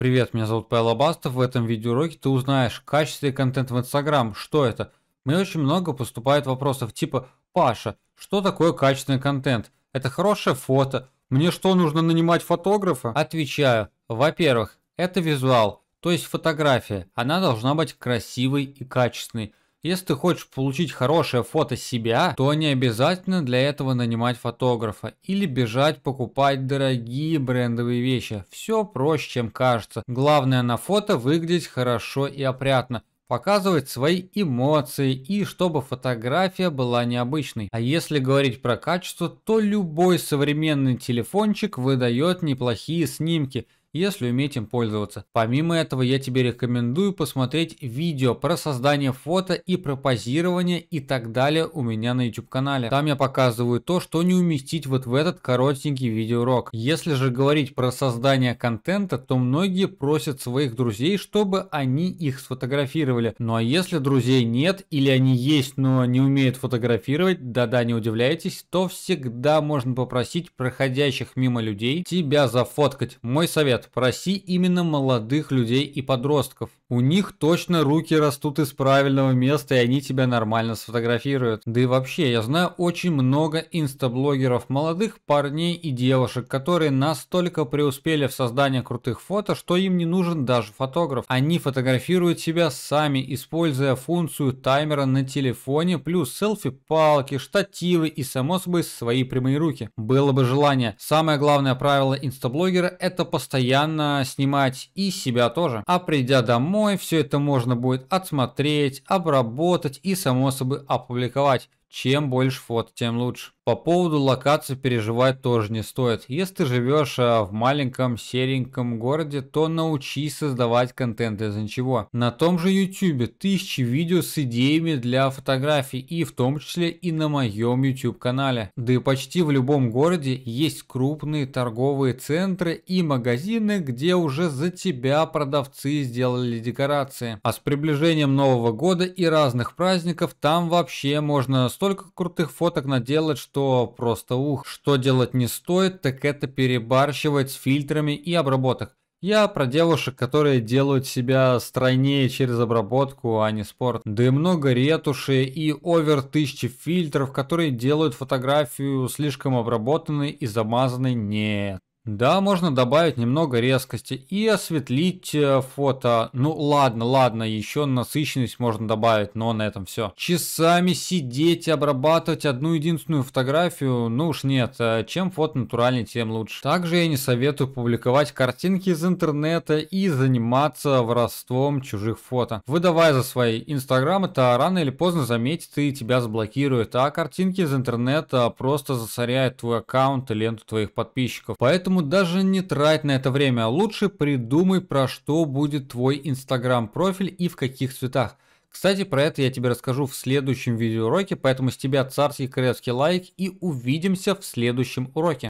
Привет, меня зовут Павел Абастов. В этом видеоуроке ты узнаешь в качестве контента в Инстаграм, что это. Мне очень много поступает вопросов типа «Паша, что такое качественный контент? Это хорошее фото? Мне что, нужно нанимать фотографа?» Отвечаю, во-первых, это визуал, то есть фотография. Она должна быть красивой и качественной. Если ты хочешь получить хорошее фото себя, то не обязательно для этого нанимать фотографа или бежать покупать дорогие брендовые вещи. Все проще, чем кажется. Главное на фото выглядеть хорошо и опрятно показывать свои эмоции и чтобы фотография была необычной. А если говорить про качество, то любой современный телефончик выдает неплохие снимки – если умеете им пользоваться. Помимо этого, я тебе рекомендую посмотреть видео про создание фото и про позирование и так далее у меня на YouTube канале. Там я показываю то, что не уместить вот в этот коротенький видеоурок. Если же говорить про создание контента, то многие просят своих друзей, чтобы они их сфотографировали. Ну а если друзей нет или они есть, но не умеют фотографировать, да-да, не удивляйтесь, то всегда можно попросить проходящих мимо людей тебя зафоткать. Мой совет нет, проси именно молодых людей и подростков. У них точно руки растут из правильного места, и они тебя нормально сфотографируют. Да и вообще, я знаю очень много инстаблогеров, молодых парней и девушек, которые настолько преуспели в создании крутых фото, что им не нужен даже фотограф. Они фотографируют себя сами, используя функцию таймера на телефоне, плюс селфи-палки, штативы и, само собой, свои прямые руки. Было бы желание. Самое главное правило инстаблогера – это постоянно постоянно снимать и себя тоже. А придя домой, все это можно будет отсмотреть, обработать и само собой опубликовать. Чем больше фото, тем лучше. По поводу локации переживать тоже не стоит. Если ты живешь э, в маленьком сереньком городе, то научись создавать контент из ничего. На том же YouTube тысячи видео с идеями для фотографий и в том числе и на моем YouTube канале. Да и почти в любом городе есть крупные торговые центры и магазины, где уже за тебя продавцы сделали декорации. А с приближением Нового года и разных праздников там вообще можно столько крутых фоток наделать, что просто ух. Что делать не стоит, так это перебарщивать с фильтрами и обработок. Я про девушек, которые делают себя стройнее через обработку, а не спорт. Да и много ретуши и овер тысячи фильтров, которые делают фотографию слишком обработанной и замазанной. Нет. Да, можно добавить немного резкости и осветлить э, фото. Ну ладно, ладно, еще насыщенность можно добавить, но на этом все. Часами сидеть и обрабатывать одну единственную фотографию, ну уж нет. Э, чем фото натуральнее, тем лучше. Также я не советую публиковать картинки из интернета и заниматься воровством чужих фото. Выдавая за свои инстаграм, это рано или поздно заметит и тебя заблокирует, а картинки из интернета просто засоряют твой аккаунт и ленту твоих подписчиков. Поэтому поэтому даже не трать на это время, а лучше придумай, про что будет твой инстаграм-профиль и в каких цветах. Кстати, про это я тебе расскажу в следующем видеоуроке, поэтому с тебя царский королевский лайк и увидимся в следующем уроке.